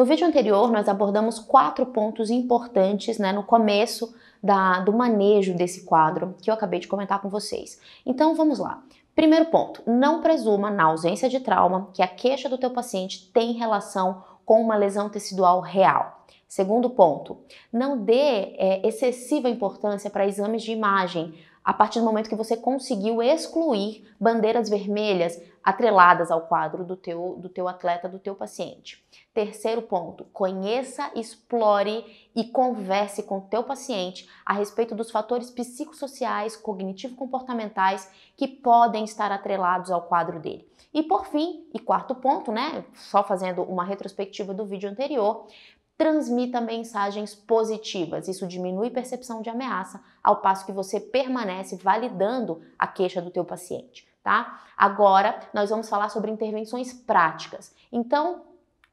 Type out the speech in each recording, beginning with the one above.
No vídeo anterior, nós abordamos quatro pontos importantes né, no começo da, do manejo desse quadro que eu acabei de comentar com vocês. Então vamos lá. Primeiro ponto: não presuma, na ausência de trauma, que a queixa do teu paciente tem relação com uma lesão tecidual real. Segundo ponto, não dê é, excessiva importância para exames de imagem a partir do momento que você conseguiu excluir bandeiras vermelhas atreladas ao quadro do teu, do teu atleta, do teu paciente. Terceiro ponto, conheça, explore e converse com o teu paciente a respeito dos fatores psicossociais, cognitivo-comportamentais que podem estar atrelados ao quadro dele. E por fim, e quarto ponto, né, só fazendo uma retrospectiva do vídeo anterior, transmita mensagens positivas. Isso diminui percepção de ameaça, ao passo que você permanece validando a queixa do teu paciente, tá? Agora, nós vamos falar sobre intervenções práticas. Então,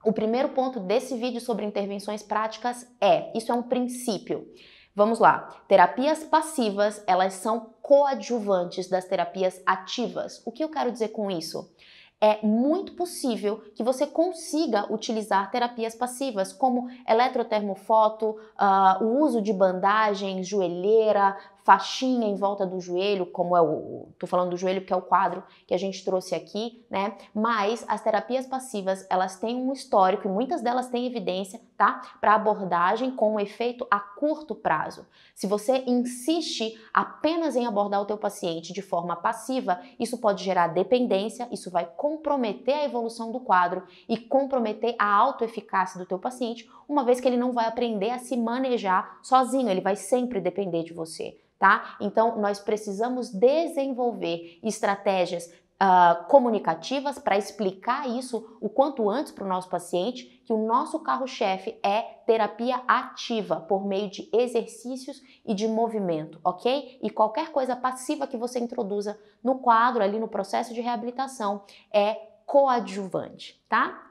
o primeiro ponto desse vídeo sobre intervenções práticas é, isso é um princípio. Vamos lá. Terapias passivas, elas são coadjuvantes das terapias ativas. O que eu quero dizer com isso? é muito possível que você consiga utilizar terapias passivas como eletrotermofoto, uh, o uso de bandagens, joelheira, faixinha em volta do joelho, como é o, tô falando do joelho porque é o quadro que a gente trouxe aqui, né? Mas as terapias passivas, elas têm um histórico e muitas delas têm evidência, tá? Para abordagem com um efeito a curto prazo. Se você insiste apenas em abordar o teu paciente de forma passiva, isso pode gerar dependência, isso vai comprometer a evolução do quadro e comprometer a autoeficácia do teu paciente, uma vez que ele não vai aprender a se manejar sozinho, ele vai sempre depender de você tá? Então, nós precisamos desenvolver estratégias Uh, comunicativas para explicar isso o quanto antes para o nosso paciente que o nosso carro-chefe é terapia ativa por meio de exercícios e de movimento, ok? E qualquer coisa passiva que você introduza no quadro ali no processo de reabilitação é coadjuvante, tá?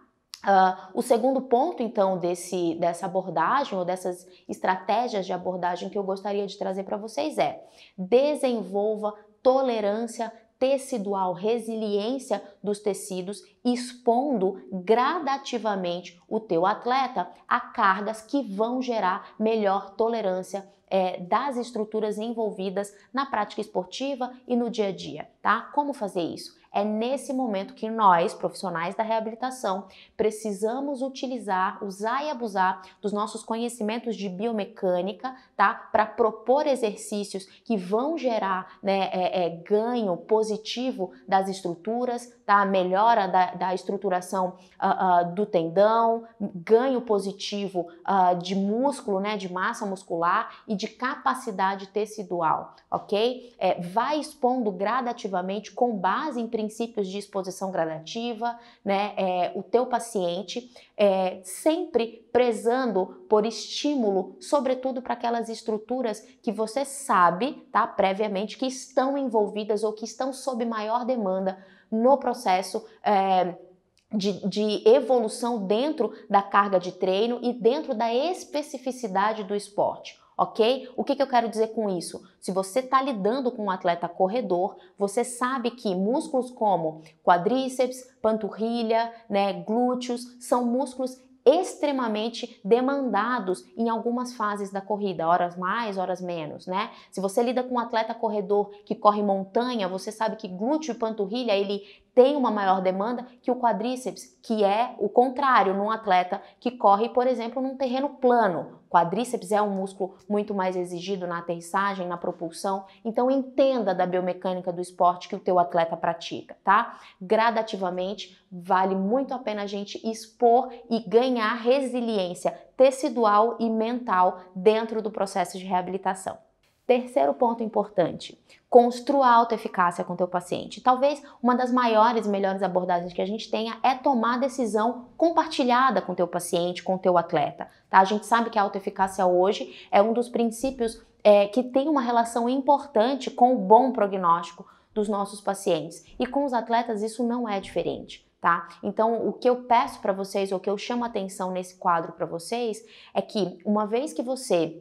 Uh, o segundo ponto, então, desse, dessa abordagem ou dessas estratégias de abordagem que eu gostaria de trazer para vocês é desenvolva tolerância tecidual, resiliência dos tecidos, expondo gradativamente o teu atleta a cargas que vão gerar melhor tolerância é, das estruturas envolvidas na prática esportiva e no dia a dia, tá? Como fazer isso? É nesse momento que nós, profissionais da reabilitação, precisamos utilizar, usar e abusar dos nossos conhecimentos de biomecânica, tá? Para propor exercícios que vão gerar né, é, é, ganho positivo das estruturas, melhora da, da estruturação uh, uh, do tendão, ganho positivo uh, de músculo, né, de massa muscular e de capacidade tecidual, ok? É, vai expondo gradativamente com base em princípios de exposição gradativa, né, é, o teu paciente, é, sempre prezando por estímulo, sobretudo para aquelas estruturas que você sabe, tá, previamente, que estão envolvidas ou que estão sob maior demanda no processo. É, de, de, evolução dentro da carga de treino e dentro da especificidade do esporte. Ok? O que, que eu quero dizer com isso? Se você está lidando com um atleta corredor, você sabe que músculos como quadríceps, panturrilha, né, glúteos, são músculos extremamente demandados em algumas fases da corrida, horas mais, horas menos, né? Se você lida com um atleta corredor que corre montanha, você sabe que glúteo e panturrilha ele tem uma maior demanda que o quadríceps, que é o contrário num atleta que corre, por exemplo, num terreno plano. Quadríceps é um músculo muito mais exigido na aterrissagem, na propulsão. Então entenda da biomecânica do esporte que o teu atleta pratica, tá? Gradativamente vale muito a pena a gente expor e ganhar resiliência tecidual e mental dentro do processo de reabilitação. Terceiro ponto importante, construa autoeficácia com teu paciente. Talvez uma das maiores e melhores abordagens que a gente tenha é tomar decisão compartilhada com teu paciente, com teu atleta. Tá? A gente sabe que a autoeficácia hoje é um dos princípios é, que tem uma relação importante com o bom prognóstico dos nossos pacientes. E com os atletas isso não é diferente. Tá? Então, o que eu peço para vocês, ou o que eu chamo atenção nesse quadro para vocês, é que uma vez que você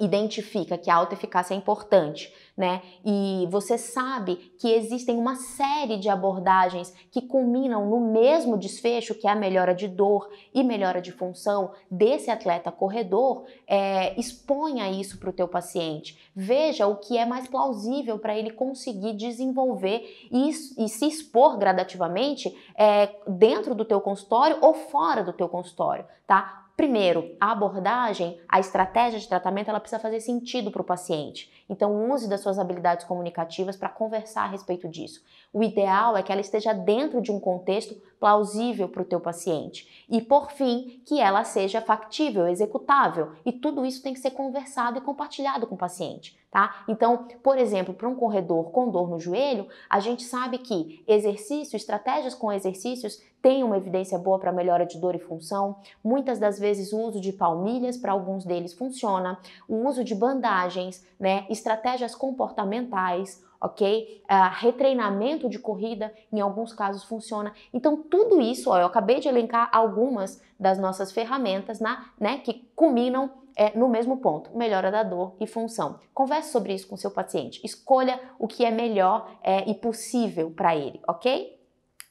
identifica que a autoeficácia é importante, né? E você sabe que existem uma série de abordagens que culminam no mesmo desfecho, que é a melhora de dor e melhora de função desse atleta corredor. É, exponha isso para o teu paciente. Veja o que é mais plausível para ele conseguir desenvolver e, e se expor gradativamente é, dentro do teu consultório ou fora do teu consultório, tá? Primeiro, a abordagem, a estratégia de tratamento, ela precisa fazer sentido para o paciente. Então, use das suas habilidades comunicativas para conversar a respeito disso. O ideal é que ela esteja dentro de um contexto plausível para o teu paciente e, por fim, que ela seja factível, executável. E tudo isso tem que ser conversado e compartilhado com o paciente. Tá? Então, por exemplo, para um corredor com dor no joelho, a gente sabe que exercício, estratégias com exercícios têm uma evidência boa para melhora de dor e função. Muitas das vezes o uso de palmilhas para alguns deles funciona, o uso de bandagens, né? estratégias comportamentais, ok? Uh, retreinamento de corrida, em alguns casos funciona. Então, tudo isso, ó, eu acabei de elencar algumas das nossas ferramentas na, né, que culminam é, no mesmo ponto, melhora da dor e função. Converse sobre isso com seu paciente, escolha o que é melhor é, e possível para ele, ok?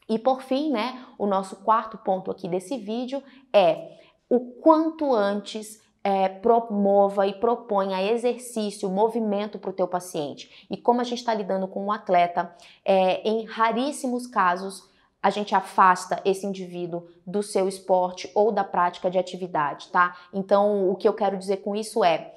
E por fim, né, o nosso quarto ponto aqui desse vídeo é o quanto antes é, promova e proponha exercício, movimento para o teu paciente. E como a gente está lidando com um atleta, é, em raríssimos casos a gente afasta esse indivíduo do seu esporte ou da prática de atividade, tá? Então, o que eu quero dizer com isso é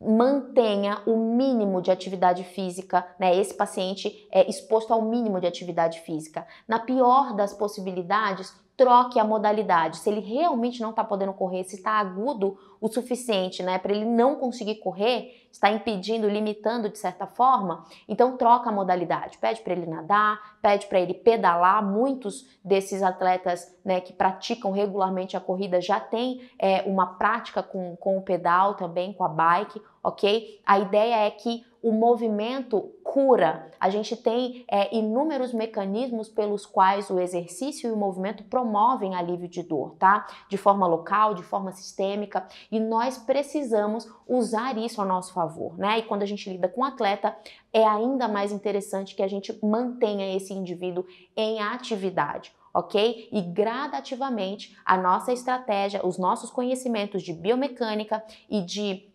mantenha o mínimo de atividade física, né? Esse paciente é exposto ao mínimo de atividade física. Na pior das possibilidades, troque a modalidade. Se ele realmente não está podendo correr, se está agudo o suficiente, né, para ele não conseguir correr, está impedindo, limitando de certa forma, então troca a modalidade. Pede para ele nadar, pede para ele pedalar. Muitos desses atletas, né, que praticam regularmente a corrida já têm é, uma prática com, com o pedal também, com a bike, ok? A ideia é que o movimento cura. A gente tem é, inúmeros mecanismos pelos quais o exercício e o movimento promovem alívio de dor, tá? De forma local, de forma sistêmica, e nós precisamos usar isso a nosso favor, né? E quando a gente lida com atleta, é ainda mais interessante que a gente mantenha esse indivíduo em atividade ok? E gradativamente a nossa estratégia, os nossos conhecimentos de biomecânica e de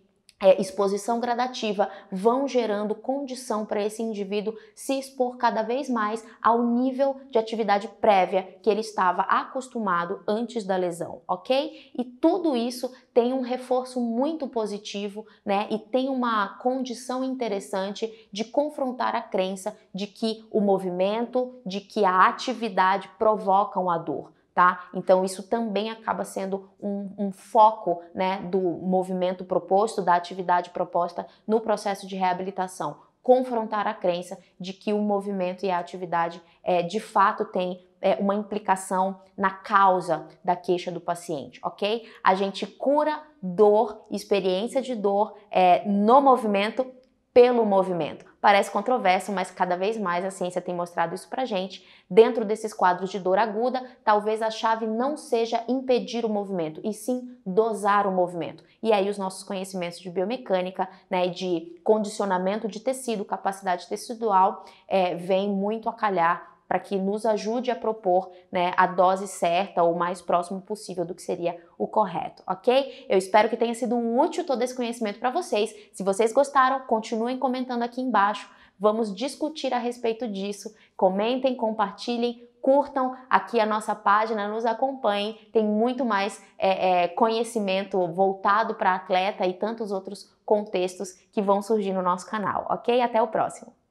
é, exposição gradativa vão gerando condição para esse indivíduo se expor cada vez mais ao nível de atividade prévia que ele estava acostumado antes da lesão, ok? E tudo isso tem um reforço muito positivo, né? E tem uma condição interessante de confrontar a crença de que o movimento, de que a atividade provocam a dor tá? Então isso também acaba sendo um, um, foco, né, do movimento proposto, da atividade proposta no processo de reabilitação, confrontar a crença de que o movimento e a atividade é, de fato tem é, uma implicação na causa da queixa do paciente, ok? A gente cura dor, experiência de dor é, no movimento pelo movimento. Parece controverso, mas cada vez mais a ciência tem mostrado isso pra gente. Dentro desses quadros de dor aguda, talvez a chave não seja impedir o movimento, e sim dosar o movimento. E aí os nossos conhecimentos de biomecânica, né, de condicionamento de tecido, capacidade tecidual, é, vem muito a calhar para que nos ajude a propor né, a dose certa ou o mais próximo possível do que seria o correto, ok? Eu espero que tenha sido útil todo esse conhecimento para vocês. Se vocês gostaram, continuem comentando aqui embaixo. Vamos discutir a respeito disso. Comentem, compartilhem, curtam aqui a nossa página, nos acompanhem. Tem muito mais é, é, conhecimento voltado para atleta e tantos outros contextos que vão surgir no nosso canal, ok? Até o próximo!